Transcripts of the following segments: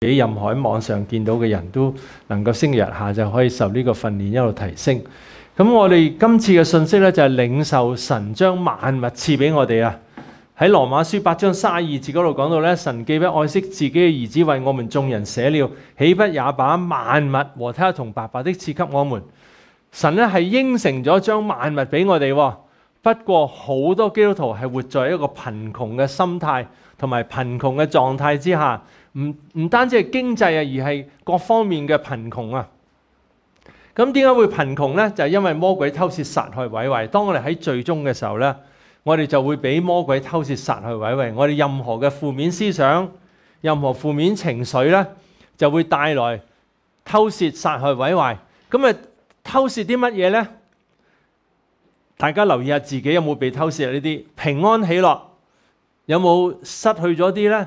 俾任何喺网上见到嘅人都能够升日下就可以受呢个训练一路提升。咁我哋今次嘅信息咧就系领袖神将万物赐俾我哋啊！喺罗马书八章三二节嗰度讲到咧，神既不爱惜自己嘅儿子为我们众人写了，岂不也把万物和他同白白的赐给我们？神咧系应承咗将万物俾我哋。不过好多基督徒系活在一个贫穷嘅心态同埋贫穷嘅状态之下。唔唔单止系经济啊，而系各方面嘅贫穷啊。咁点解会贫穷呢？就系因为魔鬼偷窃、杀害、毁坏。当我哋喺最終嘅时候呢，我哋就会俾魔鬼偷窃、杀害、毁坏。我哋任何嘅负面思想、任何负面情绪呢，就会带来偷窃、杀害、毁坏。咁啊，偷窃啲乜嘢呢？大家留意下自己有冇被偷窃呢啲平安喜乐，有冇失去咗啲呢？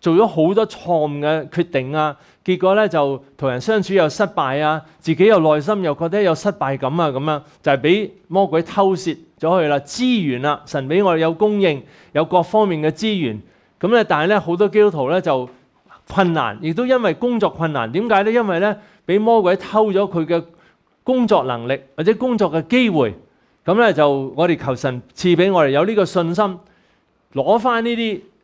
做咗好多錯誤嘅決定啊，結果咧就同人相處又失敗啊，自己又內心又覺得有失敗感啊，咁樣就係俾魔鬼偷蝕咗去啦。資源啦，神俾我哋有供應，有各方面嘅資源，咁咧，但係咧好多基督徒咧就困難，亦都因為工作困難。點解咧？因為咧俾魔鬼偷咗佢嘅工作能力或者工作嘅機會，咁咧就我哋求神賜俾我哋有呢個信心，攞翻呢啲。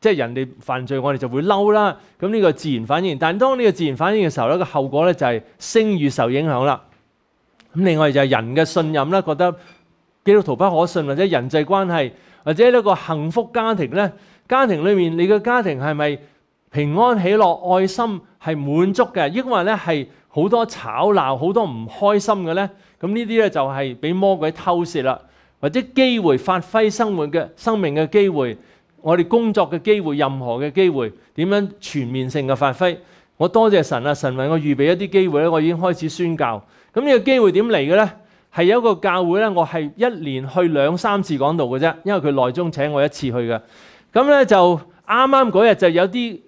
即系人哋犯罪，我哋就會嬲啦。咁呢個自然反應，但當呢個自然反應嘅時候咧，個後果咧就係聲譽受影響啦。咁另外就係人嘅信任啦，覺得基督徒不可信，或者人際關係，或者一個幸福家庭咧，家庭裏面你嘅家庭係咪平安喜樂、愛心係滿足嘅？抑或咧係好多吵鬧、好多唔開心嘅咧？咁呢啲咧就係俾魔鬼偷竊啦，或者機會發揮生活嘅生命嘅機會。我哋工作嘅機會，任何嘅機會點樣全面性嘅發揮？我多謝神啊！神為我預備一啲機會咧，我已經開始宣教。咁呢個機會點嚟嘅咧？係一個教會咧，我係一年去兩三次講道嘅啫，因為佢內中請我一次去嘅。咁咧就啱啱嗰日就有啲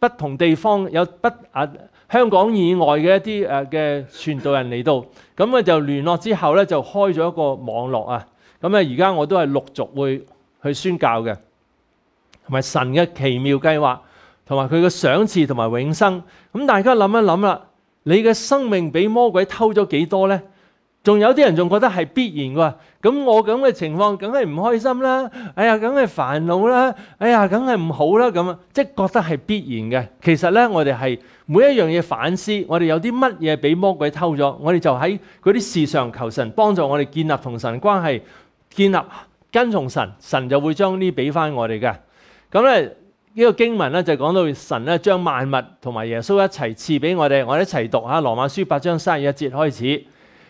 不同地方有不啊香港以外嘅一啲誒嘅傳道人嚟到，咁啊就聯絡之後咧就開咗一個網絡啊。咁啊而家我都係陸續會去宣教嘅。同埋神嘅奇妙计划，同埋佢嘅赏赐同埋永生。咁大家谂一谂啦，你嘅生命俾魔鬼偷咗几多呢？仲有啲人仲觉得系必然噶，咁我咁嘅情况梗系唔开心啦，哎呀，梗系烦恼啦，哎呀，梗系唔好啦，咁即系觉得系必然嘅。其实呢，我哋系每一样嘢反思，我哋有啲乜嘢俾魔鬼偷咗，我哋就喺嗰啲事上求神帮助，我哋建立同神关系，建立跟从神，神就会将呢俾翻我哋嘅。咁咧呢個經文咧就講到神咧將萬物同埋耶穌一齊賜俾我哋，我哋一齊讀下羅馬書八章三十一節開始。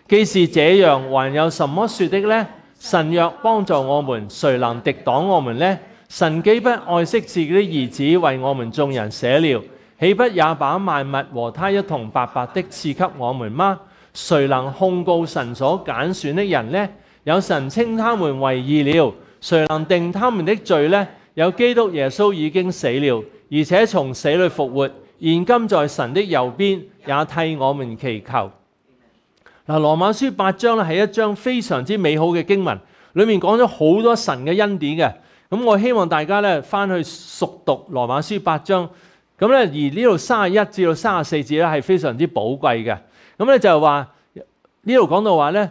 既是這樣，還有什麼説的呢？神若幫助我們，誰能敵擋我們呢？神既不愛惜自己的兒子為我們眾人舍了，岂不也把萬物和他一同白白的賜給我們嗎？誰能控告神所揀選的人呢？有神稱他們為義了，誰能定他們的罪呢？有基督耶稣已经死了，而且从死里复活，现今在神的右边，也替我们祈求。嗱，《罗马书》八章咧系一章非常之美好嘅经文，里面讲咗好多神嘅恩典嘅。咁我希望大家咧翻去熟读《罗马书》八章，咁咧而呢度三十一至到三十四节咧系非常之宝贵嘅。咁咧就系话呢度讲到话咧。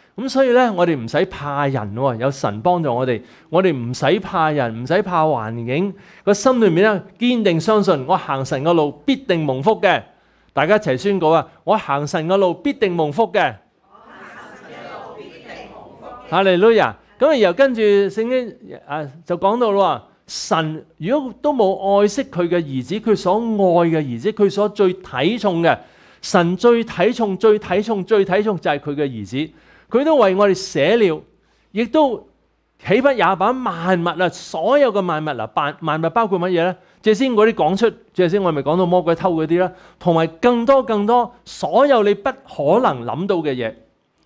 咁所以咧，我哋唔使怕人喎，有神幫助我哋，我哋唔使怕人，唔使怕環境。個心裏面咧，堅定相信我行神嘅路必定蒙福嘅。大家一齊宣告啊！我行神嘅路必定蒙福嘅。我行神嘅路必定蒙福。l 咁又跟住聖經啊就講到咯，喎，神如果都冇愛惜佢嘅兒子，佢所愛嘅兒子，佢所最體重嘅，神最體重、最體重、最體重就係佢嘅兒子。佢都為我哋寫了，亦都起翻廿把萬物啊！所有嘅萬物嗱，萬万物包括乜嘢咧？借先嗰啲講出，借先我咪講到魔鬼偷嗰啲啦，同埋更多更多，所有你不可能諗到嘅嘢。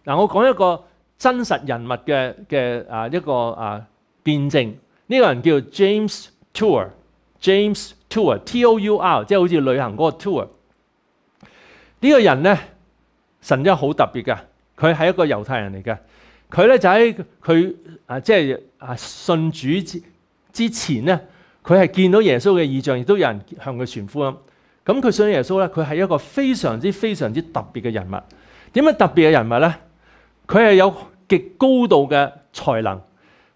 嗱，我講一個真實人物嘅嘅啊一個啊辯證，呢個人叫 James Tour，James Tour，T O U R，即係好似旅行嗰個 tour。呢個人咧，神真係好特別噶。佢係一個猶太人嚟嘅，佢咧就喺佢啊，即係啊信主之之前咧，佢係見到耶穌嘅意象，亦都有人向佢傳福音。咁佢信耶穌咧，佢係一個非常之非常之特別嘅人物。點樣特別嘅人物咧？佢係有極高度嘅才能。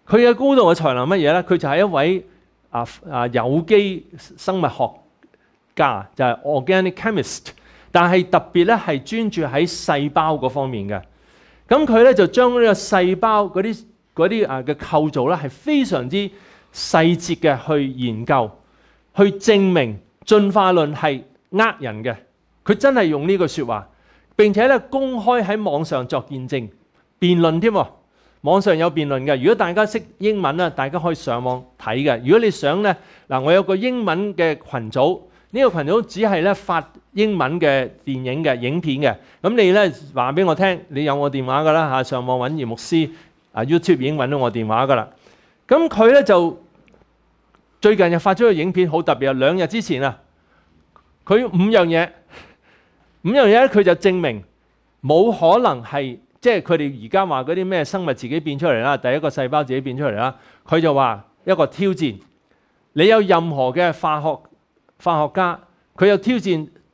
佢嘅高度嘅才能乜嘢咧？佢就係一位啊啊，有機生物學家，就係 organic chemist。但係特別咧，係專注喺細胞嗰方面嘅。咁佢咧就將呢個細胞嗰啲嗰啲啊嘅構造咧係非常之細節嘅去研究，去證明進化論係呃人嘅。佢真係用呢句説話，並且咧公開喺網上作見證辯論添喎。網上有辯論嘅，如果大家識英文咧，大家可以上網睇嘅。如果你想咧，嗱，我有個英文嘅群組，呢個群組只係咧發。英文嘅電影嘅影片嘅，咁你咧話俾我聽，你有我電話噶啦嚇，上網揾葉牧師啊 YouTube 已經揾到我電話噶啦，咁佢咧就最近又發咗個影片，好特別啊！兩日之前啊，佢五樣嘢，五樣嘢咧，佢就證明冇可能係即係佢哋而家話嗰啲咩生物自己變出嚟啦，第一個細胞自己變出嚟啦，佢就話一個挑戰，你有任何嘅化學化學家，佢有挑戰。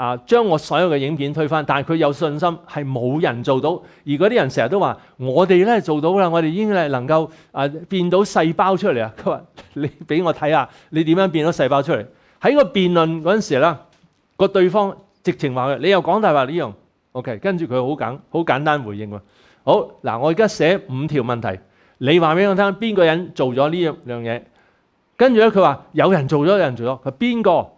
啊！將我所有嘅影片推翻，但係佢有信心係冇人做到。而嗰啲人成日都話：我哋咧做到啦，我哋已經係能夠啊變到細胞出嚟啊！佢話：你俾我睇下，你點樣變到細胞出嚟？喺個辯論嗰陣時啦，個對方直情話佢：你又講大話呢樣？OK，跟住佢好簡好簡單回應喎。好嗱，我而家寫五條問題，你話俾我聽邊個人做咗呢樣嘢？跟住咧，佢話有人做咗，有人做咗。佢邊個？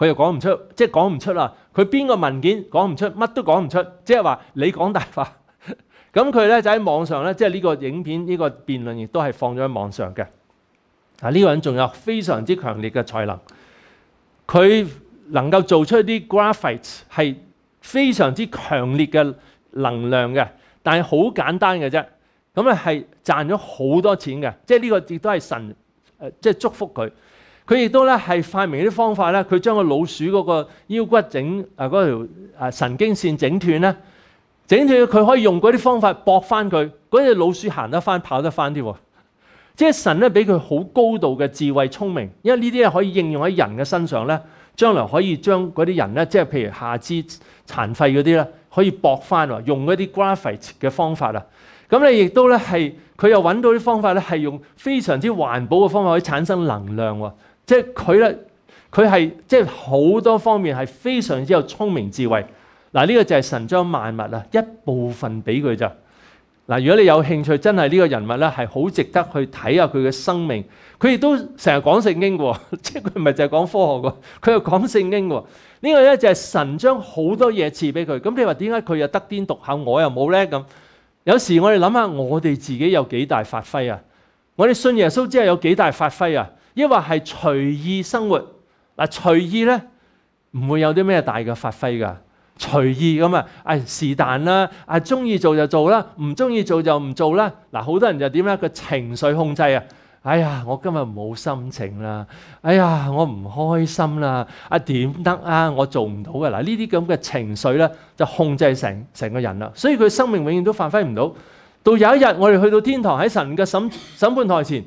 佢又講唔出，即係講唔出啦。佢邊個文件講唔出，乜都講唔出。即係話你講大話，咁佢咧就喺網上咧，即係呢個影片呢個辯論亦都係放咗喺網上嘅。啊，呢個人仲有非常之強烈嘅才能，佢能夠做出啲 graphite 係非常之強烈嘅能量嘅，但係好簡單嘅啫。咁咧係賺咗好多錢嘅，即係呢個亦都係神誒，即係祝福佢。佢亦都咧係發明啲方法咧，佢將個老鼠嗰個腰骨整啊嗰條啊神經線整斷咧，整斷佢可以用嗰啲方法搏翻佢，嗰只老鼠行得翻、跑得翻啲喎。即係神咧俾佢好高度嘅智慧、聰明，因為呢啲嘢可以應用喺人嘅身上咧，將來可以將嗰啲人咧，即係譬如下肢殘廢嗰啲咧，可以搏翻喎，用嗰啲 graphite 嘅方法啊。咁你亦都咧係佢又揾到啲方法咧，係用非常之環保嘅方法可以產生能量喎。即系佢咧，佢系即系好多方面系非常之有聪明智慧。嗱，呢个就系神将万物啊一部分俾佢咋。嗱，如果你有兴趣，真系呢个人物咧，系好值得去睇下佢嘅生命。佢亦都成日讲圣经嘅，即系佢唔系就系讲科学嘅，佢又讲圣经嘅。呢个咧就系神将好多嘢赐俾佢。咁你话点解佢又得癫独口，我又冇咧咁？有时我哋谂下，我哋自己有几大发挥啊？我哋信耶稣之后有几大发挥啊？抑或係隨意生活嗱，隨意咧唔會有啲咩大嘅發揮噶，隨意咁啊，唉，是但啦，啊中意做就做啦，唔中意做就唔做啦。嗱，好多人就點咧？個情緒控制啊！哎呀，我今日冇心情啦！哎呀，我唔開心啦！啊，點得啊？我做唔到嘅嗱，呢啲咁嘅情緒咧就控制成成個人啦，所以佢生命永遠都發揮唔到。到有一日我哋去到天堂喺神嘅审審判台前，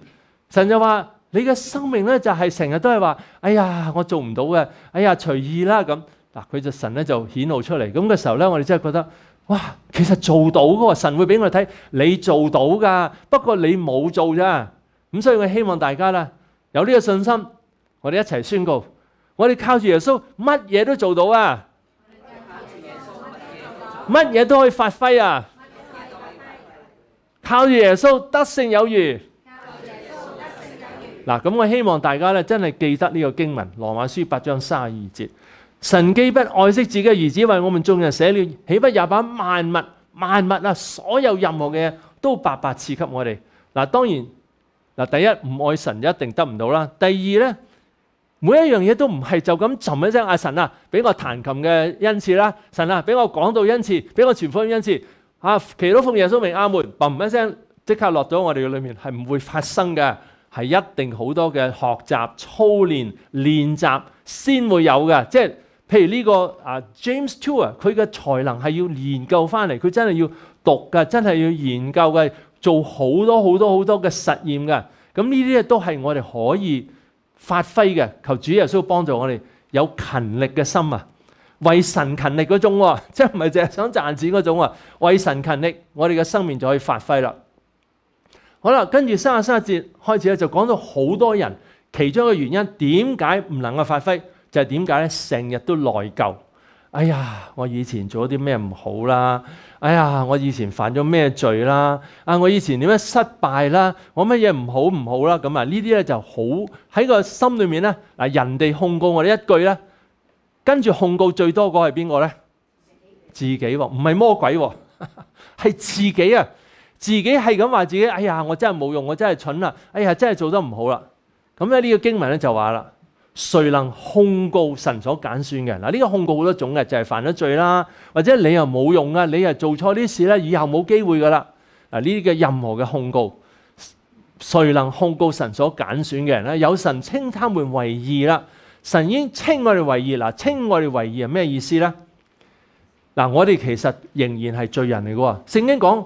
神就話。你嘅生命咧就系成日都系话，哎呀我做唔到嘅，哎呀随意啦咁，嗱佢就神咧就显露出嚟，咁嘅时候咧我哋真系觉得，哇其实做到噶，神会俾我睇，你做到噶，不过你冇做咋，咁所以我希望大家啦，有呢个信心，我哋一齐宣告，我哋靠住耶稣，乜嘢都做到啊，乜嘢都可以发挥啊，靠住耶稣得胜有余。嗱，咁我希望大家咧真系記得呢個經文，《羅馬書》八章三十二節，神既不愛惜自己嘅兒子，為我們眾人寫了，岂不也把萬物、萬物啊，所有任何嘅嘢都白白赐給我哋？嗱，當然，嗱第一唔愛神就一定得唔到啦。第二咧，每一樣嘢都唔係就咁尋一聲阿神啊，俾我彈琴嘅恩賜啦，神啊，俾我講道恩賜，俾我傳福音恩賜，啊，祈祷奉耶穌名阿門，嘣一聲即刻落咗我哋嘅裏面，係唔會發生嘅。系一定好多嘅学习、操练、练习先会有嘅，即系譬如呢个啊 James Tour，佢嘅才能系要研究翻嚟，佢真系要读噶，真系要研究嘅，做好多好多好多嘅实验嘅。咁呢啲嘢都系我哋可以发挥嘅。求主耶要帮助我哋有勤力嘅心啊，为神勤力嗰种喎，即系唔系净系想赚钱嗰种啊，为神勤力，我哋嘅生命就可以发挥啦。好啦，跟住三十三節開始咧，就講到好多人，其中一個原因點解唔能夠發揮，就係點解咧？成日都內疚。哎呀，我以前做咗啲咩唔好啦？哎呀，我以前犯咗咩罪啦？啊，我以前點樣失敗啦？我乜嘢唔好唔好啦？咁啊，呢啲咧就好喺個心裏面咧。嗱，人哋控告我呢一句咧，跟住控告最多個係邊個咧？自己喎，唔係魔鬼喎，係自己啊！自己係咁話自己：，哎呀，我真係冇用，我真係蠢啦！哎呀，真係做得唔好啦。咁咧呢個經文咧就話啦，誰能控告神所揀選嘅人？嗱，呢個控告好多種嘅，就係犯咗罪啦，或者你又冇用啊，你又做錯啲事咧，以後冇機會噶啦。嗱，呢啲嘅任何嘅控告，誰能控告神所揀選嘅人咧？有神稱他們為義啦，神已經稱我哋為義嗱，稱我哋為義係咩意思咧？嗱，我哋其實仍然係罪人嚟嘅聖經講。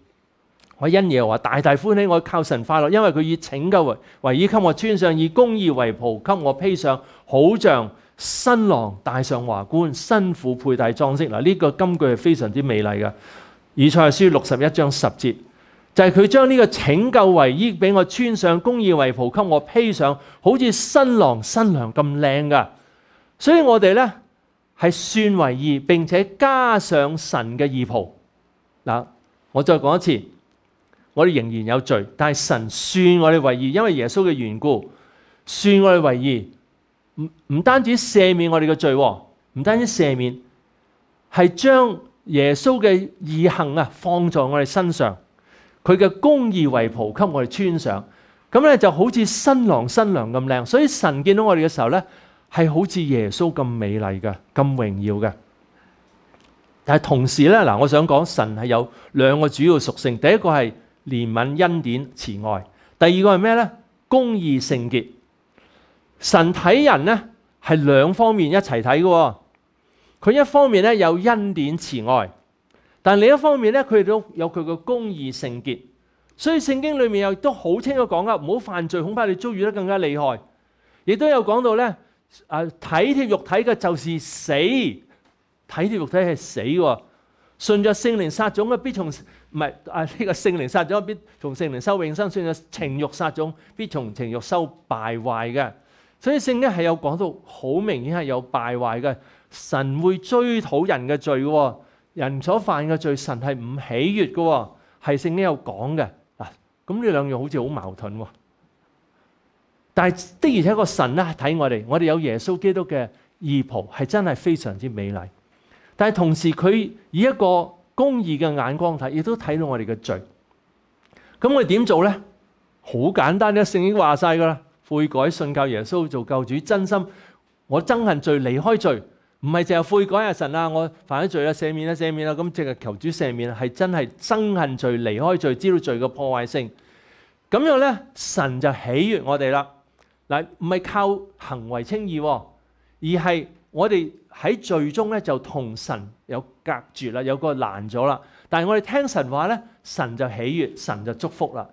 我欣耶話大大歡喜，我靠神快樂，因為佢以拯救為为衣給我穿上，以公義為袍給我披上，好像新郎戴上華冠，辛苦佩戴裝飾。嗱，呢個金句係非常之美麗嘅。以賽书六十一章十節就係佢將呢個拯救為衣俾我穿上，公義為袍給我披上，好似新郎新娘咁靚噶。所以我哋咧係算為義並且加上神嘅義袍。嗱，我再講一次。我哋仍然有罪，但系神恕我哋为义，因为耶稣嘅缘故，恕我哋为义。唔唔单止赦免我哋嘅罪，唔单止赦免，系将耶稣嘅义行啊放在我哋身上，佢嘅公义为袍给我哋穿上，咁咧就好似新郎新娘咁靓。所以神见到我哋嘅时候咧，系好似耶稣咁美丽嘅，咁荣耀嘅。但系同时咧，嗱，我想讲神系有两个主要属性，第一个系。怜悯恩典慈爱，第二个系咩呢？公义圣洁，神睇人呢系两方面一齐睇嘅。佢一方面咧有恩典慈爱，但另一方面咧佢都有佢嘅公义圣洁。所以圣经里面又都好清楚讲啊，唔好犯罪，恐怕你遭遇得更加厉害。亦都有讲到咧，啊，体贴肉体嘅就是死，体贴肉体系死嘅。信着圣灵杀种嘅必从。唔系啊！呢个圣灵杀咗，必从圣灵收永生，算以情欲杀种必从情欲收败坏嘅。所以圣经系有讲到好明显系有败坏嘅。神会追讨人嘅罪嘅，人所犯嘅罪，神系唔喜悦嘅，系圣经有讲嘅嗱。咁呢两样好似好矛盾，但系的而且个神咧睇我哋，我哋有耶稣基督嘅义袍系真系非常之美丽。但系同时佢以一个。公义嘅眼光睇，亦都睇到我哋嘅罪。咁我哋点做呢？好简单，圣经话晒噶啦，悔改、信教耶稣做救主，真心。我憎恨罪，离开罪，唔系净系悔改啊神啊，我犯咗罪啦，赦免啦，赦免啦。咁净系求主赦免，系真系憎恨罪，离开罪，知道罪嘅破坏性。咁样呢，神就喜悦我哋啦。嗱，唔系靠行为清义，而系我哋。喺最終咧就同神有隔絕啦，有個難咗啦。但係我哋聽神話咧，神就喜悦，神就祝福啦。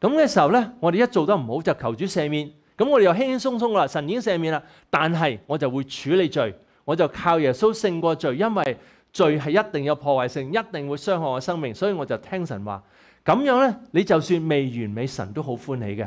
咁嘅時候咧，我哋一做得唔好就求主赦免。咁我哋又輕輕鬆鬆啦，神已經赦免啦。但係我就會處理罪，我就靠耶穌勝過罪，因為罪係一定有破壞性，一定會傷害我生命，所以我就聽神話。咁樣咧，你就算未完美，神都好歡喜嘅。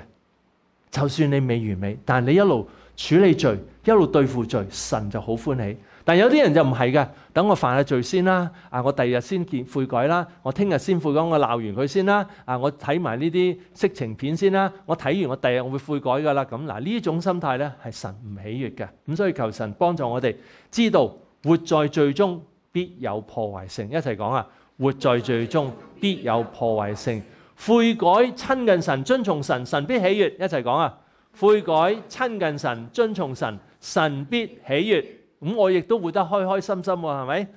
就算你未完美，但你一路處理罪，一路對付罪，神就好歡喜。但有啲人就唔係嘅，等我犯下罪先啦，啊我第二日先見悔改啦，我聽日先悔改，我鬧完佢先啦，啊我睇埋呢啲色情片先啦，我睇完我第日我會悔改噶啦。咁嗱呢種心態咧係神唔喜悦嘅，咁所以求神幫助我哋知道活在最終必有破壞性。一齊講啊，活在最終必有破壞性。悔改親近神，遵從神，神必喜悦。一齊講啊，悔改親近神，遵從神，神必喜悦。咁我亦都活得開開心心喎，係咪？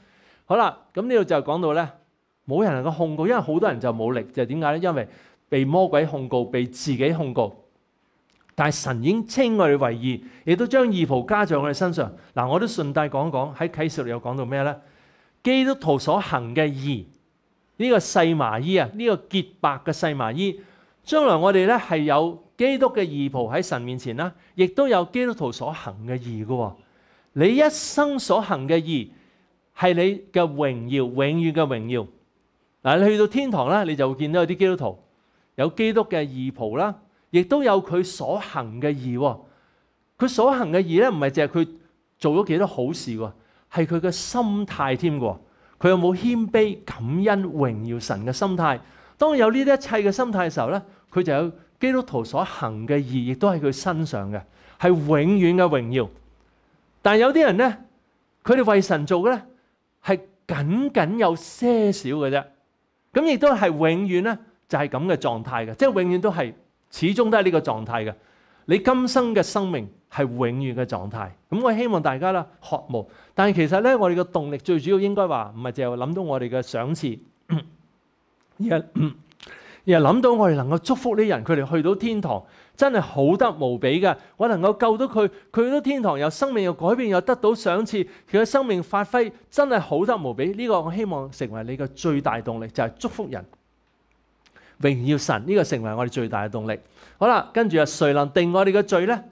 好啦，咁呢度就講到咧，冇人能夠控告，因為好多人就冇力，就點解咧？因為被魔鬼控告，被自己控告。但係神已經稱我哋為義，亦都將義袍加在我哋身上。嗱，我都順帶講講喺啟示錄有講到咩咧？基督徒所行嘅義，呢個細麻衣啊，呢個潔白嘅細麻衣，將來我哋咧係有基督嘅義袍喺神面前啦，亦都有基督徒所行嘅義嘅喎。你一生所行嘅义系你嘅荣耀，永远嘅荣耀。嗱，你去到天堂咧，你就会见到有啲基督徒有基督嘅义袍啦，亦都有佢所行嘅义。佢所行嘅义咧，唔系净系佢做咗几多好事，系佢嘅心态添。佢有冇谦卑、感恩、荣耀神嘅心态？当有呢啲一切嘅心态嘅时候咧，佢就有基督徒所行嘅义，亦都系佢身上嘅，系永远嘅荣耀。但有啲人咧，佢哋為神做嘅咧，係僅僅有些少嘅啫。咁亦都係永遠咧，就係咁嘅狀態嘅，即系永遠都係始終都係呢個狀態嘅。你今生嘅生命係永遠嘅狀態。咁我希望大家啦學無，但系其實咧，我哋嘅動力最主要應該話唔係系諗到我哋嘅赏赐，而又谂到我哋能够祝福呢人，佢哋去到天堂真系好得无比嘅。我能够救到佢，佢去到天堂又生命又改变又得到赏赐，佢嘅生命发挥真系好得无比。呢个我希望成为你嘅最大动力，就系祝福人，荣耀神呢个成为我哋最大嘅动力。好啦，跟住啊，谁能定我哋嘅罪呢？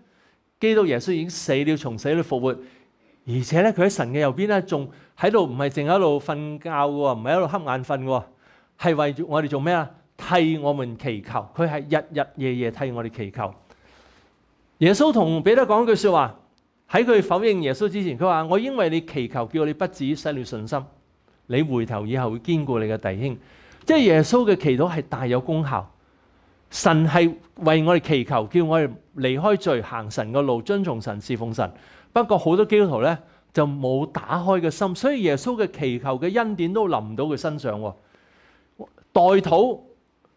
基督耶稣已经死了，从死里复活，而且咧佢喺神嘅右边咧，仲喺度唔系净喺度瞓觉嘅，唔系喺度瞌眼瞓嘅，系为住我哋做咩啊？替我们祈求，佢系日日夜夜替我哋祈求。耶稣同彼得讲句说话，喺佢否认耶稣之前，佢话：我因为你祈求，叫我你不至失了信心。你回头以后会坚固你嘅弟兄，即系耶稣嘅祈祷系大有功效。神系为我哋祈求，叫我哋离开罪，行神嘅路，遵从神，侍奉神。不过好多基督徒咧就冇打开嘅心，所以耶稣嘅祈求嘅恩典都淋唔到佢身上。代祷。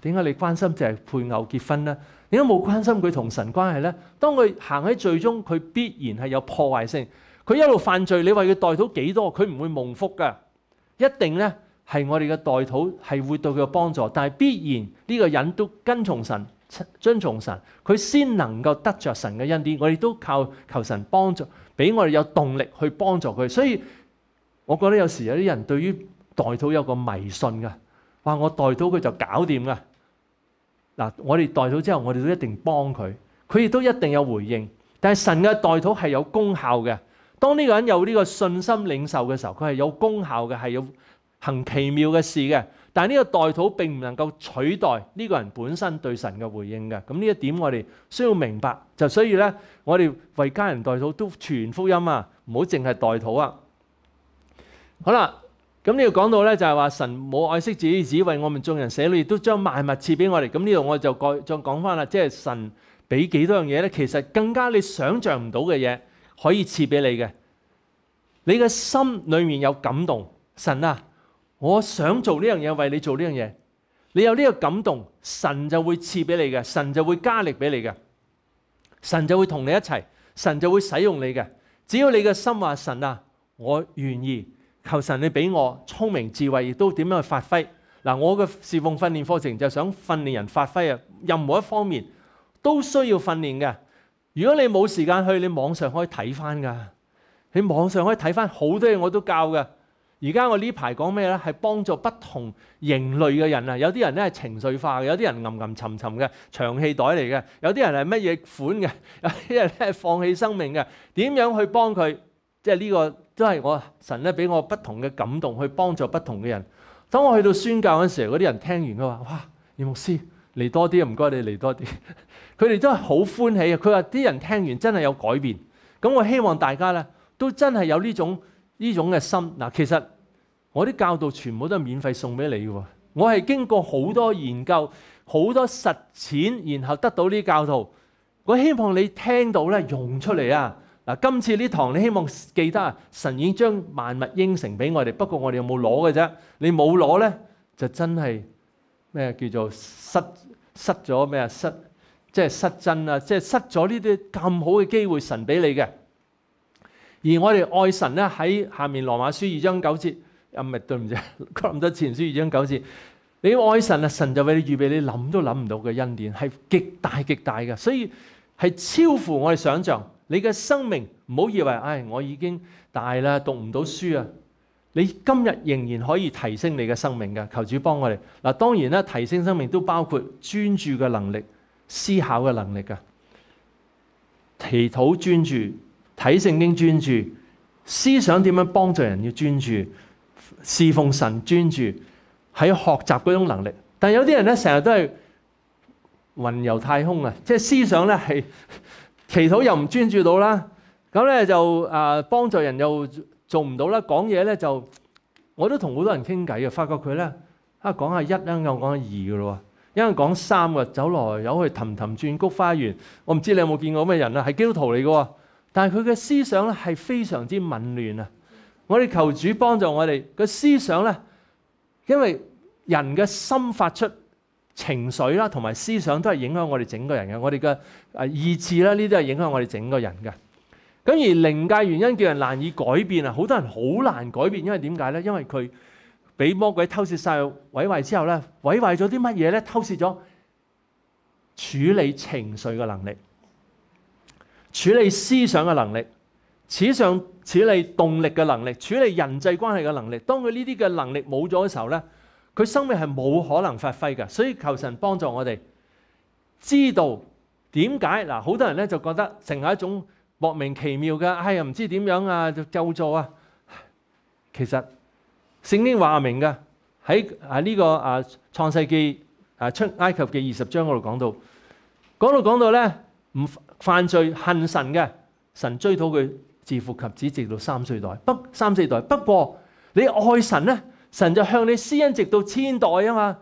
点解你关心就系配偶结婚呢？點解冇关心佢同神关系呢？当佢行喺最终，佢必然系有破坏性。佢一路犯罪，你話佢代土几多？佢唔会蒙福噶，一定呢，系我哋嘅代土系会对佢嘅帮助。但系必然呢个人都跟从神、遵从神，佢先能够得着神嘅恩典。我哋都靠求神帮助，俾我哋有动力去帮助佢。所以我觉得有时有啲人对于代土有个迷信噶。话我代到佢就搞掂啦。嗱，我哋代到之后，我哋都一定帮佢，佢亦都一定有回应。但系神嘅代土系有功效嘅。当呢个人有呢个信心领受嘅时候，佢系有功效嘅，系有行奇妙嘅事嘅。但系呢个代土并唔能够取代呢个人本身对神嘅回应嘅。咁呢一点我哋需要明白，就所以咧，我哋为家人代土都全福音啊，唔好净系代土啊。好啦。咁呢度講到咧，就係話神冇愛惜自己的子為我們眾人寫了，亦都將萬物賜俾我哋。咁呢度我就再講翻啦，即係神俾幾多樣嘢咧？其實更加你想象唔到嘅嘢可以賜俾你嘅。你嘅心裏面有感動，神啊，我想做呢樣嘢，為你做呢樣嘢。你有呢個感動，神就會賜俾你嘅，神就會加力俾你嘅，神就會同你一齊，神就會使用你嘅。只要你嘅心話神啊，我願意。求神，你俾我聰明智慧，亦都點樣去發揮？嗱，我嘅侍奉訓練課程就想訓練人發揮啊！任何一方面都需要訓練嘅。如果你冇時間去，你網上可以睇翻噶。你網上可以睇翻好多嘢，我都教嘅。而家我呢排講咩咧？係幫助不同型類嘅人啊！有啲人咧係情緒化嘅，有啲人吟吟沉沉嘅長氣袋嚟嘅，有啲人係乜嘢款嘅，有啲人咧係放棄生命嘅。點樣去幫佢？即係呢個都係我神咧俾我不同嘅感動去幫助不同嘅人。當我去到宣教嗰時候，嗰啲人聽完佢話：，哇，牧師嚟多啲啊，唔該你嚟多啲。佢哋都係好歡喜啊！佢話啲人聽完真係有改變。咁我希望大家咧都真係有呢種呢種嘅心。嗱，其實我啲教導全部都係免費送俾你嘅喎。我係經過好多研究、好多實踐，然後得到呢教導。我希望你聽到咧用出嚟啊！嗱，今次呢堂你希望記得啊，神已經將萬物應承俾我哋，不過我哋有冇攞嘅啫？你冇攞咧，就真係咩叫做失失咗咩啊？失即係失真啊！即係失咗呢啲咁好嘅機會，神俾你嘅。而我哋愛神咧，喺下面羅馬書二章九節，唔係對唔住，啊？林唔前書二章九節，你愛神啊，神就為你預備你諗都諗唔到嘅恩典，係極大極大嘅，所以係超乎我哋想象。你嘅生命唔好以为，唉，我已经大啦，读唔到书啊！你今日仍然可以提升你嘅生命噶，求主帮我哋嗱。当然啦，提升生命都包括专注嘅能力、思考嘅能力噶。祈祷专注，睇圣经专注，思想点样帮助人要专注，侍奉神专注，喺学习嗰种能力。但有啲人咧，成日都系云游太空啊，即系思想咧系。祈禱又唔專注到啦，咁咧就誒幫助人又做唔到啦。講嘢咧就，我都同好多人傾偈嘅，發覺佢咧，啊講下一啦，又講下二噶咯喎，为講三嘅，走來走去氹氹轉菊花園。我唔知你有冇見過咩人啊，係基督徒嚟噶，但係佢嘅思想咧係非常之紊乱啊！我哋求主幫助我哋嘅思想咧，因為人嘅心發出。情緒啦，同埋思想都係影響我哋整個人嘅。我哋嘅意志啦，呢啲係影響我哋整個人嘅。咁而靈界原因叫人難以改變啊！好多人好難改變，因為點解咧？因為佢俾魔鬼偷竊晒、毀壞之後咧，毀壞咗啲乜嘢咧？偷竊咗處理情緒嘅能力、處理思想嘅能力、此上此理動力嘅能力、處理人際關係嘅能力。當佢呢啲嘅能力冇咗嘅時候咧。佢生命係冇可能發揮㗎，所以求神幫助我哋知道點解嗱，好多人咧就覺得成係一種莫名其妙嘅，哎呀唔知點樣啊就救助啊。其實聖經話明嘅喺啊呢個啊創世記啊出埃及記二十章嗰度講到講到講到咧唔犯罪恨神嘅，神追討佢自父及子直到三歲代不三四代。不過你愛神咧？神就向你施恩直到千代啊嘛，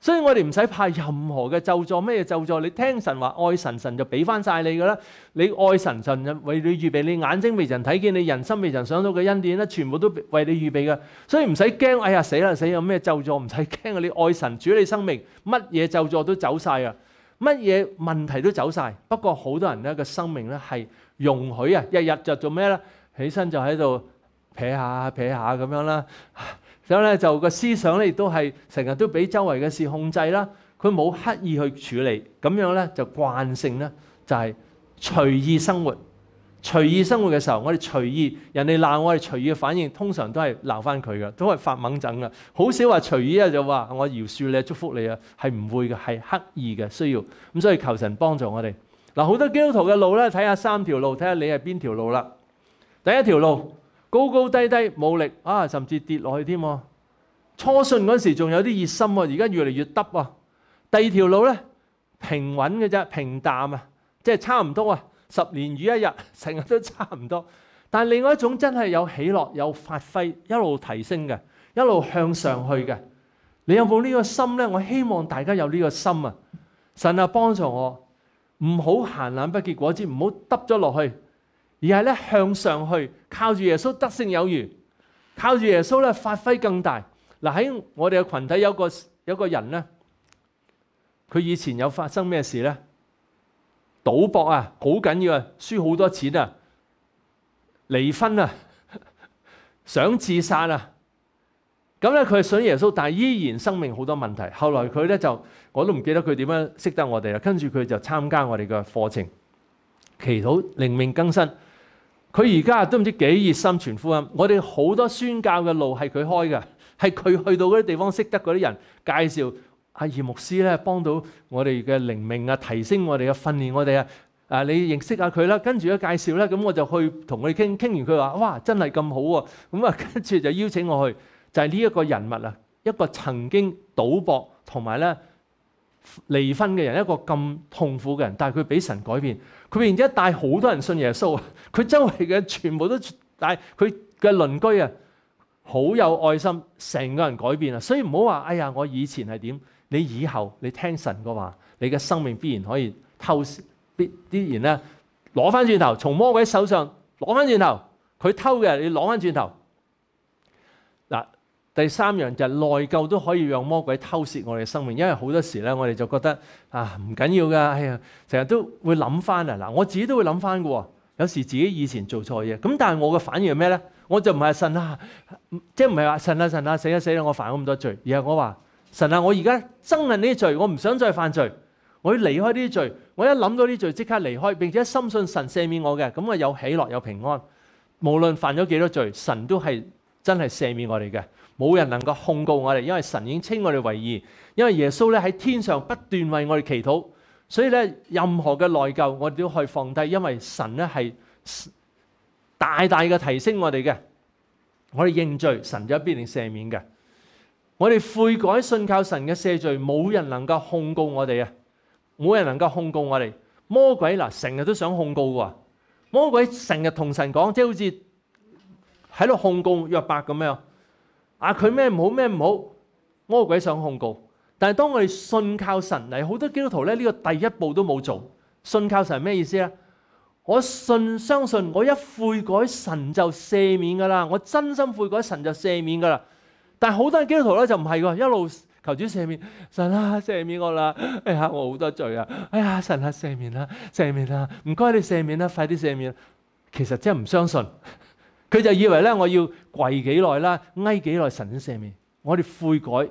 所以我哋唔使怕任何嘅咒助咩咒助，你听神话爱神，神就俾翻晒你噶啦。你爱神，神就为你预备，你眼睛未曾睇见，你人心未曾想到嘅恩典咧，全部都为你预备嘅，所以唔使惊。哎呀死啦死有咩咒助唔使惊啊！你爱神，主你生命，乜嘢咒助都走晒啊，乜嘢问题都走晒。不过好多人咧个生命咧系容许啊，日日就做咩咧？起身就喺度撇下撇下咁样啦。所以咧就個思想咧，亦都係成日都俾周圍嘅事控制啦。佢冇刻意去處理，咁樣咧就慣性咧就係隨意生活。隨意生活嘅時候，我哋隨意，人哋鬧我哋隨意嘅反應，通常都係鬧翻佢嘅，都係發猛憎嘅。好少話隨意啊！就話我饒恕你、祝福你啊，係唔會嘅，係刻意嘅需要。咁所以求神幫助我哋嗱，好多基督徒嘅路咧，睇下三條路，睇下你係邊條路啦。第一條路。高高低低冇力啊，甚至跌落去添。初信嗰时仲有啲热心喎，而家越嚟越耷啊。第二条路咧，平稳嘅啫，平淡啊，即系差唔多啊。十年如一日，成日都差唔多。但系另外一种真系有起落，有发挥，一路提升嘅，一路向上去嘅。你有冇呢个心咧？我希望大家有呢个心啊！神啊，帮助我，唔好闲懒不结果子，唔好耷咗落去。而係咧向上去，靠住耶穌得勝有餘，靠住耶穌咧發揮更大。嗱喺我哋嘅群體有個有个人咧，佢以前有發生咩事咧？賭博啊，好緊要啊，輸好多錢啊，離婚啊，想自殺啊。咁咧佢想耶穌，但係依然生命好多問題。後來佢咧就，我都唔記得佢點樣識得我哋啦。跟住佢就參加我哋嘅課程，祈禱、灵命更新。佢而家都唔知幾熱心傳福音，我哋好多宣教嘅路係佢開嘅，係佢去到嗰啲地方識得嗰啲人介紹阿牧師咧，幫到我哋嘅靈命啊，提升我哋嘅訓練我哋啊，啊你認識下佢啦，跟住咧介紹咧，咁我就去同佢傾傾完，佢話哇真係咁好喎，咁啊跟住就邀請我去，就係呢一個人物啊，一個曾經賭博同埋咧離婚嘅人，一個咁痛苦嘅人，但係佢俾神改變。佢變咗帶好多人信耶穌，佢周圍嘅全部都，但係佢嘅鄰居啊，好有愛心，成個人改變啦。所以唔好話，哎呀，我以前係點？你以後你聽神嘅話，你嘅生命必然可以偷，必必然咧攞翻轉頭，從魔鬼手上攞翻轉頭，佢偷嘅你攞翻轉頭嗱。第三樣就係內疚都可以讓魔鬼偷竊我哋嘅生命，因為好多時咧，我哋就覺得啊唔緊要噶，哎呀，成日都會諗翻啊嗱，我自己都會諗翻嘅喎。有時自己以前做錯嘢，咁但係我嘅反應咩咧？我就唔係神啊，即係唔係話神啊神啊死啊死啦，我犯咁多罪，而係我話神啊，我而家憎恨呢啲罪，我唔想再犯罪，我要離開呢啲罪，我一諗到呢啲罪即刻離開，並且深信神赦免我嘅，咁我有喜樂有平安，無論犯咗幾多罪，神都係。真系赦免我哋嘅，冇人能够控告我哋，因为神已经称我哋为义。因为耶稣咧喺天上不断为我哋祈祷，所以咧任何嘅内疚我哋都可以放低，因为神咧系大大嘅提升我哋嘅。我哋认罪，神就必定赦免嘅。我哋悔改，信靠神嘅赦罪，冇人能够控告我哋啊！冇人能够控告我哋。魔鬼嗱成日都想控告噶，魔鬼成日同神讲，即系好似。喺度控告约伯咁样，啊佢咩唔好咩唔好，魔鬼想控告。但系当我哋信靠神嚟，好多基督徒咧呢个第一步都冇做。信靠神咩意思啊？我信相信，我一悔改，神就赦免噶啦。我真心悔改，神就赦免噶啦。但系好多基督徒咧就唔系噶，一路求主赦免神啦，赦免我啦，哎呀我好多罪啊，哎呀神啊赦免啦，赦免啦，唔该你赦免啦，快啲赦免。其实真系唔相信。佢就以为咧，我要跪几耐啦，哀几耐，神先赦免。我哋悔改，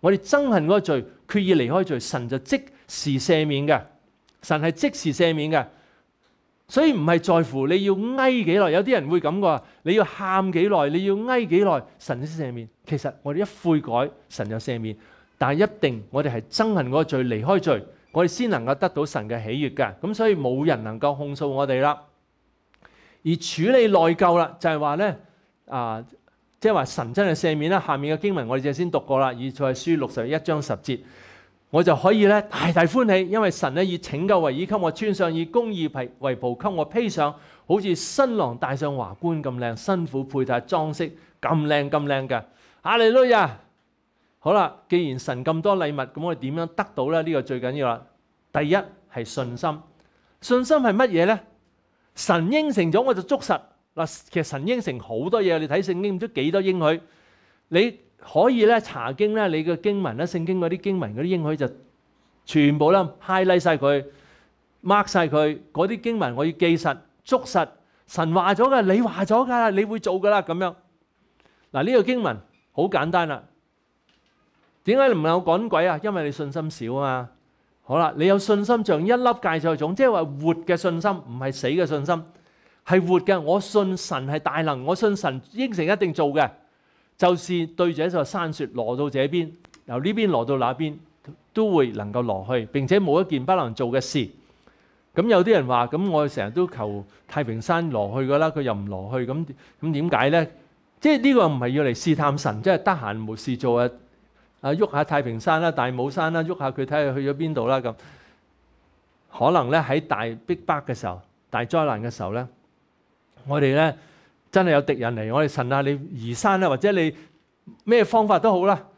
我哋憎恨嗰个罪，决意离开罪，神就即时赦免嘅。神系即时赦免嘅，所以唔系在乎你要哀几耐。有啲人会咁噶，你要喊几耐，你要哀几耐，神先赦免。其实我哋一悔改，神就赦免。但系一定，我哋系憎恨嗰个罪，离开罪，我哋先能够得到神嘅喜悦噶。咁所以冇人能够控诉我哋啦。而處理內疚啦，就係話咧，啊，即係話神真係赦免啦。下面嘅經文我哋就先讀過啦，以賽書六十一章十節，我就可以咧大大歡喜，因為神咧以拯救為衣給我穿上，以公義為為袍給我披上，好似新郎戴上華冠咁靚，辛苦佩戴裝飾咁靚咁靚嘅。阿利路啊，好啦，既然神咁多禮物，咁我哋點樣得到咧？呢個最緊要啦。第一係信心，信心係乜嘢咧？神應承咗我就捉實嗱，其實神應承好多嘢，你睇聖經唔知幾多應許，你可以咧查經咧，你嘅經文咧，聖經嗰啲經文嗰啲應許就全部咧派例晒佢，mark 晒佢嗰啲經文，我要記實捉實，神話咗噶，你話咗㗎啦，你會做㗎啦，咁樣嗱呢個經文好簡單啦，點解唔有趕鬼啊？因為你信心少啊嘛。好啦，你有信心像一粒芥菜种，即系话活嘅信心，唔系死嘅信心，系活嘅。我信神系大能，我信神应承一定做嘅，就是对住一座山说，落到这边，由呢边落到那边，都会能够落去，并且冇一件不能做嘅事。咁有啲人话，咁我成日都求太平山落去噶啦，佢又唔落去，咁咁点解呢？即系呢个唔系要嚟试探神，即系得闲冇事做啊！啊，喐下太平山啦，大帽山啦，喐下佢睇下去咗边度啦咁。可能咧喺大逼迫嘅时候，大灾难嘅时候咧，我哋咧真系有敌人嚟，我哋神啊，你移山啦，或者你咩方法都好啦，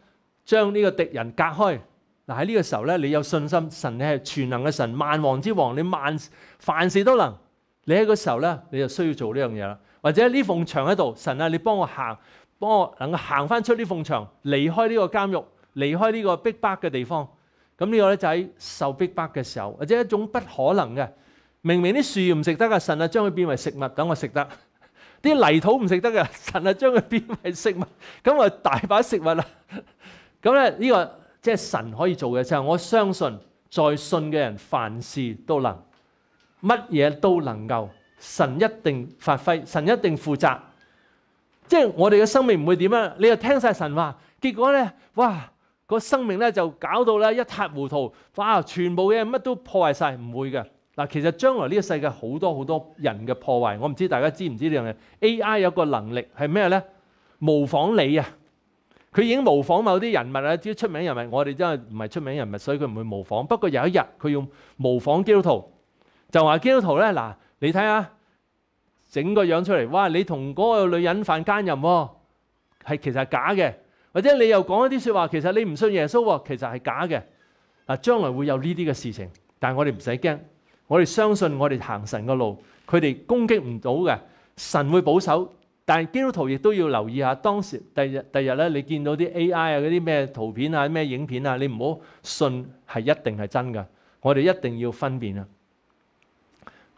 将呢个敌人隔开。嗱喺呢个时候咧，你有信心，神你系全能嘅神，万王之王，你万凡事都能。你喺个时候咧，你就需要做呢样嘢啦。或者呢埲墙喺度，神啊，你帮我行，帮我能够行翻出呢埲墙，离开呢个监狱。离开呢个逼迫嘅地方，咁呢个咧就喺受逼迫嘅时候，或者一种不可能嘅。明明啲树唔食得嘅，神啊将佢变为食物，等我食得；啲泥土唔食得嘅，神啊将佢变为食物，咁我大把食物啦。咁咧呢个即系神可以做嘅，就系我相信在信嘅人凡事都能，乜嘢都能够，神一定发挥，神一定负责。即系我哋嘅生命唔会点啊？你又听晒神话，结果咧哇！個生命咧就搞到咧一塌糊塗，哇！全部嘢乜都破壞晒，唔會嘅嗱。其實將來呢個世界好多好多人嘅破壞，我唔知大家知唔知呢樣嘢。AI 有個能力係咩咧？模仿你啊！佢已經模仿某啲人物啊，啲出名人物。我哋真係唔係出名人物，所以佢唔會模仿。不過有一日佢要模仿基督徒，就話基督徒咧嗱，你睇下整個樣出嚟，哇！你同嗰個女人犯奸淫喎，係其實係假嘅。或者你又講一啲説話，其實你唔信耶穌，其實係假嘅嗱。將來會有呢啲嘅事情，但係我哋唔使驚，我哋相信我哋行神嘅路，佢哋攻擊唔到嘅神會保守。但係基督徒亦都要留意下當時第日第日咧，你見到啲 A.I. 啊嗰啲咩圖片啊咩影片啊，你唔好信係一定係真嘅。我哋一定要分辨啊。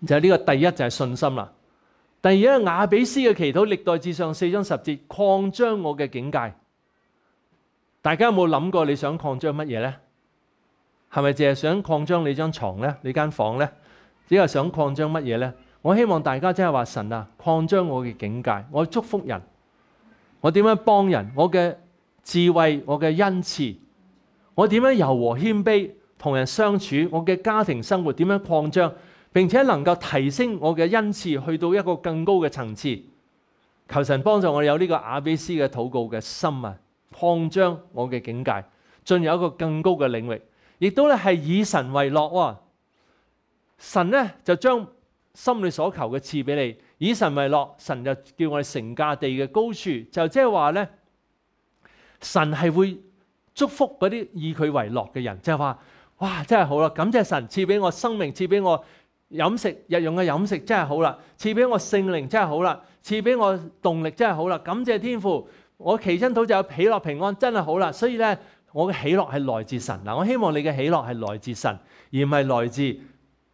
就係呢個第一就係信心啦。第二亞比斯嘅祈禱，歷代至上四章十節，擴張我嘅境界。大家有冇谂过你想扩张乜嘢呢？系咪净系想扩张你张床呢？你间房呢？只系想扩张乜嘢呢？我希望大家真系话神啊，扩张我嘅境界，我祝福人，我点样帮人？我嘅智慧，我嘅恩赐，我点样柔和谦卑同人相处？我嘅家庭生活点样扩张，并且能够提升我嘅恩赐去到一个更高嘅层次？求神帮助我有呢个阿比斯嘅祷告嘅心啊！擴張我嘅境界，進入一個更高嘅領域，亦都咧係以神為樂喎。神咧就將心里所求嘅賜俾你，以神為樂，神就叫我哋成架地嘅高處，就即係話咧，神係會祝福嗰啲以佢為樂嘅人，即係話，哇，真係好啦，感謝神賜俾我生命，賜俾我飲食日用嘅飲食真係好啦，賜俾我聖靈真係好啦，賜俾我動力真係好啦，感謝天父。我祈身土就有喜乐平安，真系好啦。所以咧，我嘅喜乐系来自神嗱。我希望你嘅喜乐系来自神，而唔系来自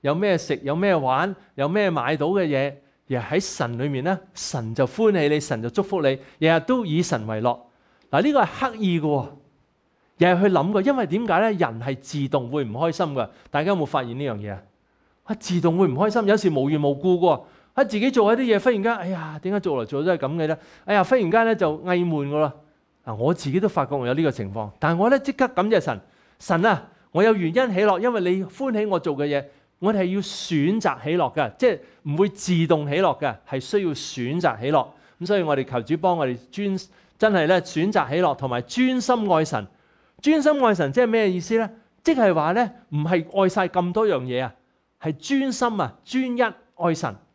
有咩食、有咩玩、有咩买到嘅嘢。而喺神里面咧，神就欢喜你，神就祝福你，日日都以神为乐。嗱，呢个系刻意嘅，日日去谂嘅。因为点解咧？人系自动会唔开心嘅。大家有冇发现呢样嘢啊？自动会唔开心，有时无缘无故嘅。喺自己做一啲嘢，忽然間，哎呀，點解做嚟做都係咁嘅咧？哎呀，忽然間咧就翳悶噶啦。嗱，我自己都發覺有呢個情況，但係我咧即刻感謝神，神啊，我有原因喜樂，因為你歡喜我做嘅嘢，我係要選擇喜樂嘅，即係唔會自動喜樂嘅，係需要選擇喜樂。咁所以我哋求主幫我哋專真係咧選擇喜樂同埋專心愛神。專心愛神即係咩意思咧？即係話咧唔係愛晒咁多樣嘢啊，係專心啊專一愛神。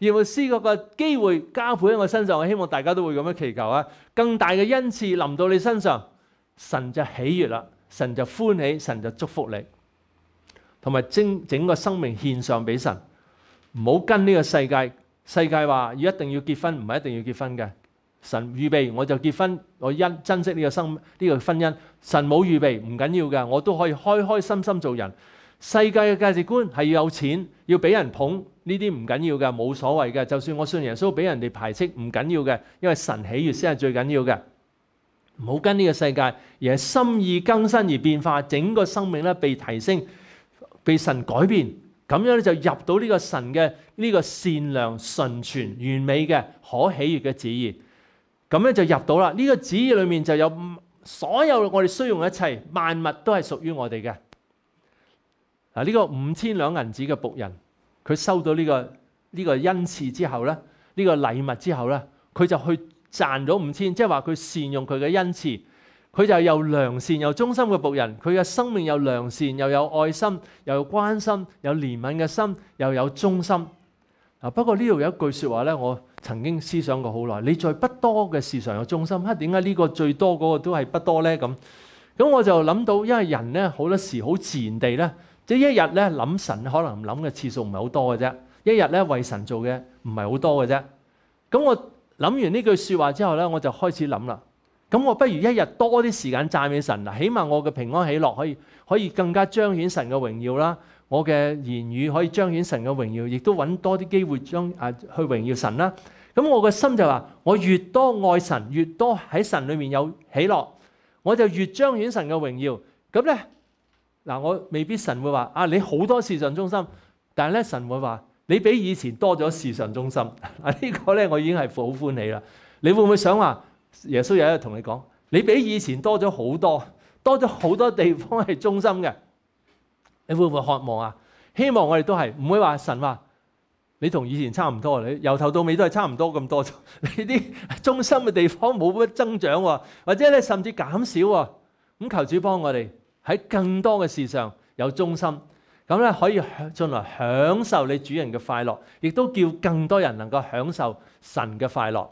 要牧师个个机会加配喺我身上，我希望大家都会咁样祈求啊！更大嘅恩赐临到你身上，神就喜悦啦，神就欢喜，神就祝福你，同埋整整个生命献上俾神。唔好跟呢个世界，世界话要一定要结婚，唔系一定要结婚嘅。神预备我就结婚，我因珍惜呢个生呢个婚姻。神冇预备唔紧要嘅，我都可以开开心心做人。世界嘅價值觀係要有錢要俾人捧呢啲唔緊要嘅，冇所謂嘅。就算我信耶穌俾人哋排斥唔緊要嘅，因為神喜悦先係最緊要嘅。唔好跟呢個世界，而係心意更新而變化，整個生命咧被提升，被神改變，咁樣咧就入到呢個神嘅呢個善良、純全、完美嘅可喜悦嘅旨意。咁咧就入到啦。呢個旨意裏面就有所有我哋需要一切萬物都係屬於我哋嘅。嗱，呢個五千兩銀子嘅仆人，佢收到呢個呢個恩賜之後咧，呢個禮物之後咧，佢就去賺咗五千，即係話佢善用佢嘅恩賜。佢就又良善又忠心嘅仆人，佢嘅生命又良善又有愛心，又有關心，有怜悯嘅心，又有忠心。啊，不過呢度有一句说話咧，我曾經思想過好耐。你在不多嘅事上有忠心，嚇點解呢個最多嗰個都係不多咧？咁咁我就諗到，因為人咧好多時好自然地咧。即一日咧谂神，可能谂嘅次数唔系好多嘅啫。一日咧为神做嘅唔系好多嘅啫。咁我谂完呢句说话之后咧，我就开始谂啦。咁我不如一日多啲时间赞美神啦，起码我嘅平安喜乐可以可以更加彰显神嘅荣耀啦。我嘅言语可以彰显神嘅荣耀，亦都揾多啲机会将啊去荣耀神啦。咁我嘅心就话，我越多爱神，越多喺神里面有喜乐，我就越彰显神嘅荣耀。咁咧。嗱，我未必神会话啊！你好多事上中心，但系咧神会话你比以前多咗事上中心。啊，呢个咧我已经系好欢喜啦。你会唔会想话耶稣有一日同你讲，你比以前多咗好多，多咗好多地方系中心嘅？你会唔会渴望啊？希望我哋都系唔会话神话你同以前差唔多，你由头到尾都系差唔多咁多。你啲中心嘅地方冇乜增长喎，或者咧甚至减少喎。咁求主帮我哋。喺更多嘅事上有忠心，咁咧可以進來享受你主人嘅快樂，亦都叫更多人能夠享受神嘅快樂。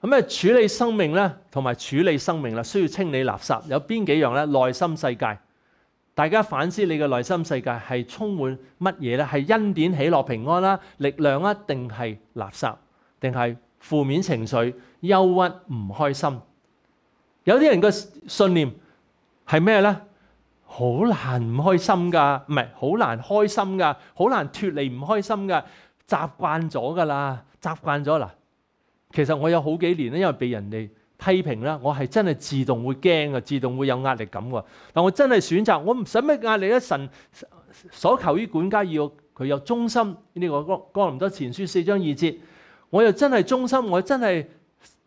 咁啊，處理生命咧，同埋處理生命啦，需要清理垃圾。有邊幾樣咧？內心世界，大家反思你嘅內心世界係充滿乜嘢咧？係恩典、喜樂、平安啦，力量啊，定係垃圾，定係負面情緒、憂鬱、唔開心。有啲人嘅信念。系咩咧？好难唔开心噶，唔系好难开心噶，好难脱离唔开心噶，习惯咗噶啦，习惯咗啦。其实我有好几年咧，因为被人哋批评啦，我系真系自动会惊嘅，自动会有压力感嘅。但我真系选择，我唔使咩压力咧。神所求于管家要佢有忠心，呢个《哥哥林多前书》四章二节，我又真系忠心，我真系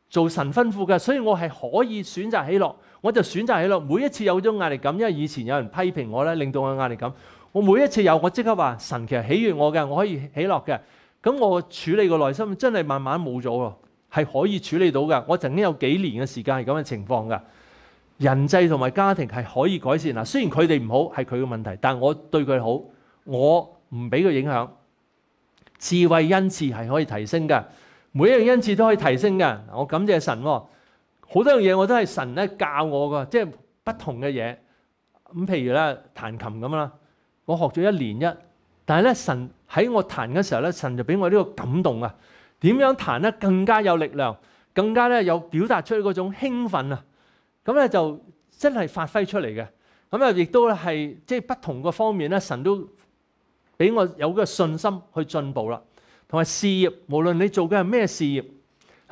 做神吩咐嘅，所以我系可以选择起乐。我就選擇起落，每一次有種壓力感，因為以前有人批評我咧，令到我壓力感。我每一次有，我即刻話神其實喜悦我嘅，我可以起落嘅。咁我處理個內心真係慢慢冇咗喎，係可以處理到嘅。我曾經有幾年嘅時間係咁嘅情況㗎。人際同埋家庭係可以改善嗱，雖然佢哋唔好係佢嘅問題，但我對佢好，我唔俾佢影響。智慧恩賜係可以提升嘅，每樣恩賜都可以提升嘅。我感謝神。好多样嘢我都系神咧教我噶，即系不同嘅嘢。咁譬如咧弹琴咁啦，我学咗一年一，但系咧神喺我弹嘅时候咧，神就俾我呢个感动啊。点样弹咧更加有力量，更加咧有表达出嗰种兴奋啊。咁咧就真系发挥出嚟嘅。咁啊亦都系即系不同嘅方面咧，神都俾我有個信心去进步啦。同埋事业，无论你做嘅系咩事业，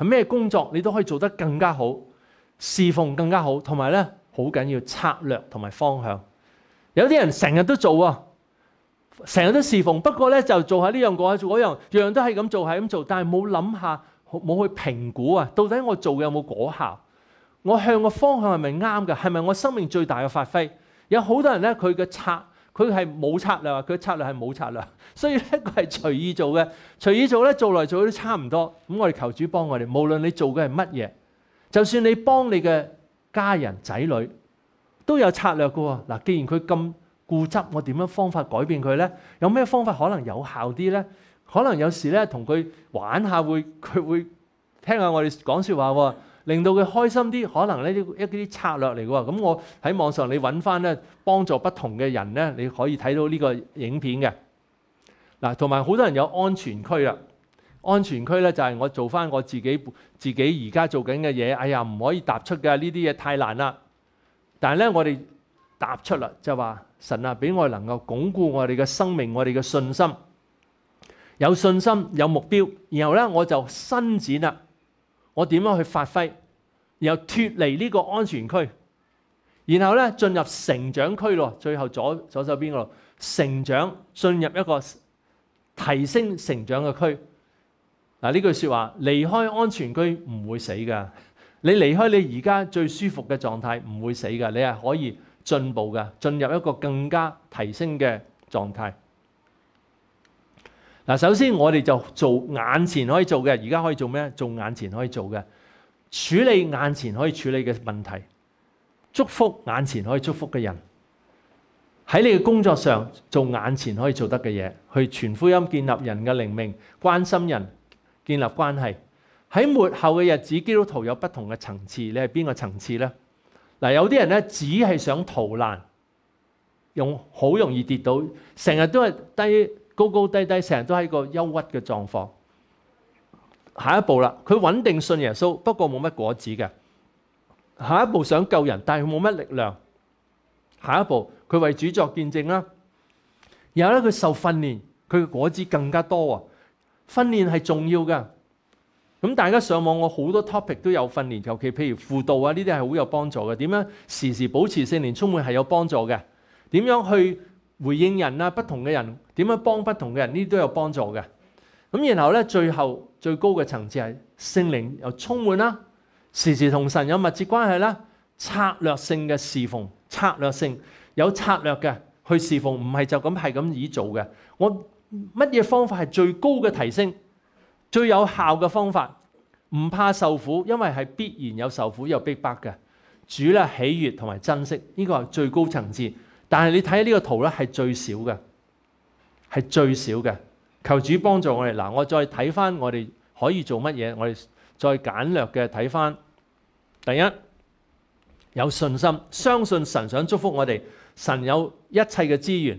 系咩工作，你都可以做得更加好。侍奉更加好，同埋咧好緊要策略同埋方向。有啲人成日都做啊，成日都侍奉，不過咧就做下呢樣嗰下做嗰樣，樣樣都係咁做，係咁做，但係冇諗下，冇去評估啊，到底我做嘅有冇果效？我向個方向係咪啱嘅？係咪我生命最大嘅發揮？有好多人咧，佢嘅策佢係冇策略，佢策略係冇策略，所以咧佢係隨意做嘅。隨意做咧做嚟做去都差唔多。咁我哋求主幫我哋，無論你做嘅係乜嘢。就算你幫你嘅家人仔女都有策略嘅喎。嗱，既然佢咁固執，我點樣方法改變佢咧？有咩方法可能有效啲咧？可能有時咧同佢玩下會，佢會聽下我哋講説話喎，令到佢開心啲。可能啲一啲策略嚟嘅喎。咁我喺網上你揾翻咧幫助不同嘅人咧，你可以睇到呢個影片嘅。嗱，同埋好多人有安全區啊。安全區咧就係我做翻我自己自己而家做緊嘅嘢。哎呀，唔可以踏出嘅呢啲嘢太難啦。但係咧，我哋踏出啦，就話神啊，俾我能夠鞏固我哋嘅生命，我哋嘅信心，有信心有目標。然後咧，我就伸展啦，我點樣去發揮，然後脱離呢個安全區，然後咧進入成長區喎。最後左左手邊嗰度成長，進入一個提升成長嘅區。嗱，呢句说话离开安全区唔会死噶。你离开你而家最舒服嘅状态唔会死噶，你系可以进步噶，进入一个更加提升嘅状态。嗱，首先我哋就做眼前可以做嘅，而家可以做咩？做眼前可以做嘅，处理眼前可以处理嘅问题，祝福眼前可以祝福嘅人，喺你嘅工作上做眼前可以做得嘅嘢，去全福音、建立人嘅灵命、关心人。建立關係喺末後嘅日子，基督徒有不同嘅層次，你係邊個層次呢？嗱，有啲人咧只係想逃難，用好容易跌倒，成日都係低高高低低，成日都喺個憂鬱嘅狀況。下一步啦，佢穩定信耶穌，不過冇乜果子嘅。下一步想救人，但係冇乜力量。下一步佢為主作見證啦，然後咧佢受訓練，佢嘅果子更加多喎。訓練係重要㗎，咁大家上網，我好多 topic 都有訓練，尤其譬如輔導啊，呢啲係好有幫助嘅。點樣時時保持性靈充滿係有幫助嘅？點樣去回應人啊？不同嘅人點樣幫不同嘅人？呢啲都有幫助嘅。咁然後咧，最後最高嘅層次係聖靈又充滿啦，時時同神有密切關係啦，策略性嘅侍奉，策略性有策略嘅去侍奉，唔係就咁係咁而做嘅。我乜嘢方法系最高嘅提升、最有效嘅方法？唔怕受苦，因为系必然有受苦又逼迫嘅。主咧喜悦同埋珍惜，呢个系最高层次。但系你睇呢个图咧，系最少嘅，系最少嘅。求主帮助我哋。嗱，我再睇翻我哋可以做乜嘢？我哋再简略嘅睇翻。第一，有信心，相信神想祝福我哋，神有一切嘅资源。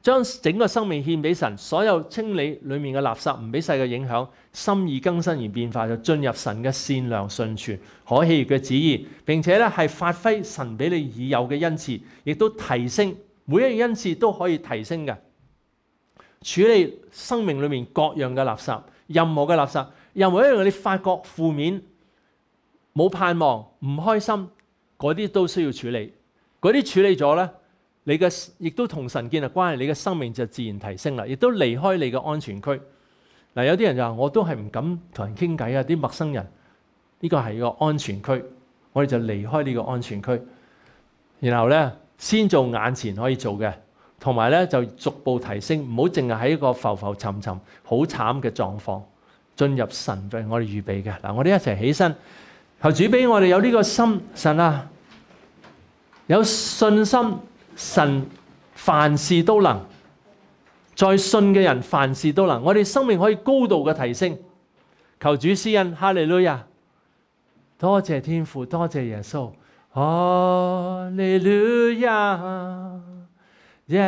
将整个生命献俾神，所有清理里面嘅垃圾，唔俾世嘅影响，心意更新而变化，就进入神嘅善良順全可喜悦嘅旨意，并且咧系发挥神俾你已有嘅恩赐，亦都提升每一样恩赐都可以提升嘅。处理生命里面各样嘅垃圾，任何嘅垃圾，任何一样你发觉负面、冇盼望、唔开心嗰啲都需要处理，嗰啲处理咗咧。你嘅亦都同神建立关系，你嘅生命就自然提升啦。亦都离开你嘅安全区。嗱，有啲人就话，我都系唔敢同人倾偈啊，啲陌生人。呢个系个安全区，我哋就离开呢个安全区。然后咧，先做眼前可以做嘅，同埋咧就逐步提升，唔好净系喺一个浮浮沉沉、好惨嘅状况。进入神为我哋预备嘅。嗱，我哋一齐起身，求主俾我哋有呢个心，神啊，有信心。神凡事都能，再信嘅人凡事都能，我哋生命可以高度嘅提升。求主施恩，哈利路亚！多谢天父，多谢耶稣，哈利路亚！耶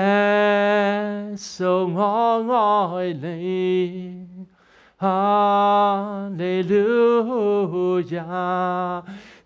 稣我爱你，哈利路亚！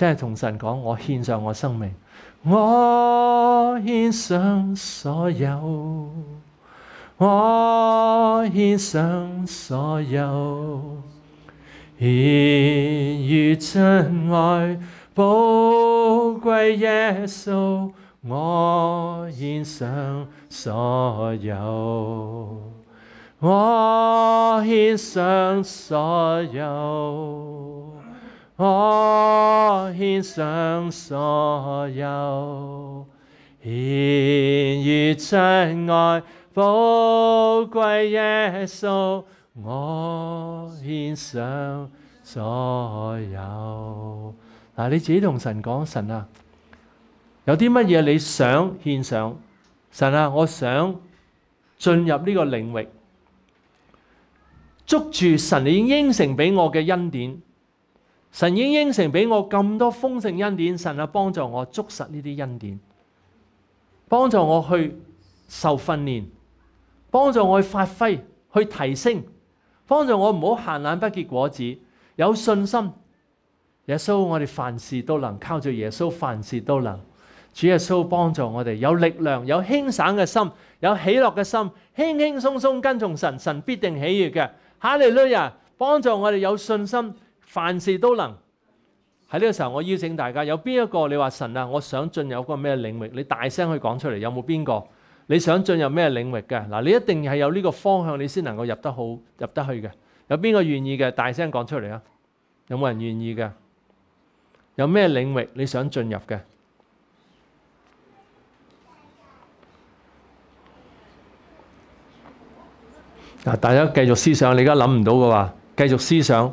即系同神讲，我献上我生命，我献上所有，我献上所有，献于真爱寶貴耶稣，我献上所有，我献上所有。我献上所有，献于真爱宝贵耶稣。我献上所有。嗱，你自己同神讲，神啊，有啲乜嘢你想献上？神啊，我想进入呢个领域，捉住神你应承俾我嘅恩典。神已经应承俾我咁多丰盛恩典，神啊帮助我捉实呢啲恩典，帮助我去受训练，帮助我去发挥去提升，帮助我唔好闲懒不结果子，有信心。耶稣，我哋凡事都能靠住耶稣，凡事都能。主耶稣帮助我哋有力量，有轻省嘅心，有喜乐嘅心，轻轻松松跟从神，神必定喜悦嘅。哈利路亚！帮助我哋有信心。凡事都能喺呢個時候，我邀請大家，有邊一個你話神啊？我想進入个個咩領域？你大聲去講出嚟，有冇邊個你想進入咩領域嘅？嗱，你一定係有呢個方向，你先能夠入得好、入得去嘅。有邊個願意嘅？大聲講出嚟啊！有冇人願意嘅？有咩領域你想進入嘅？嗱，大家繼續思想，你而家諗唔到嘅話，繼續思想。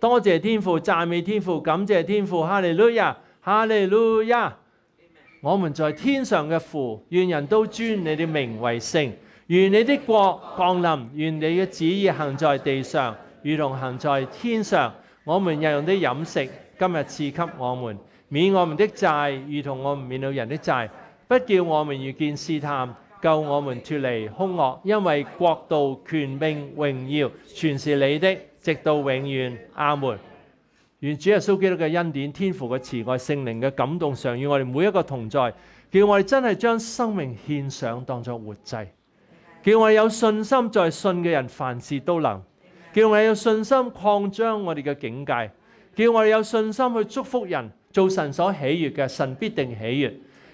多谢天父，赞美天父，感谢天父，哈利路亚，哈利路亚。我们在天上嘅父，愿人都尊你的名为圣。愿你的国降临，愿你嘅旨意行在地上，如同行在天上。我们日用的饮食，今日赐给我们，免我们的债，如同我们免了人的债，不叫我们遇见试探，救我们脱离凶恶。因为国度、权柄、荣耀，全是你的。直到永远，阿门！愿主耶稣基督嘅恩典、天父嘅慈爱、圣灵嘅感动常与我哋每一个同在，叫我哋真系将生命献上当作活祭，叫我哋有信心在信嘅人凡事都能，叫我哋有信心扩张我哋嘅境界，叫我哋有信心去祝福人，做神所喜悦嘅，神必定喜悦。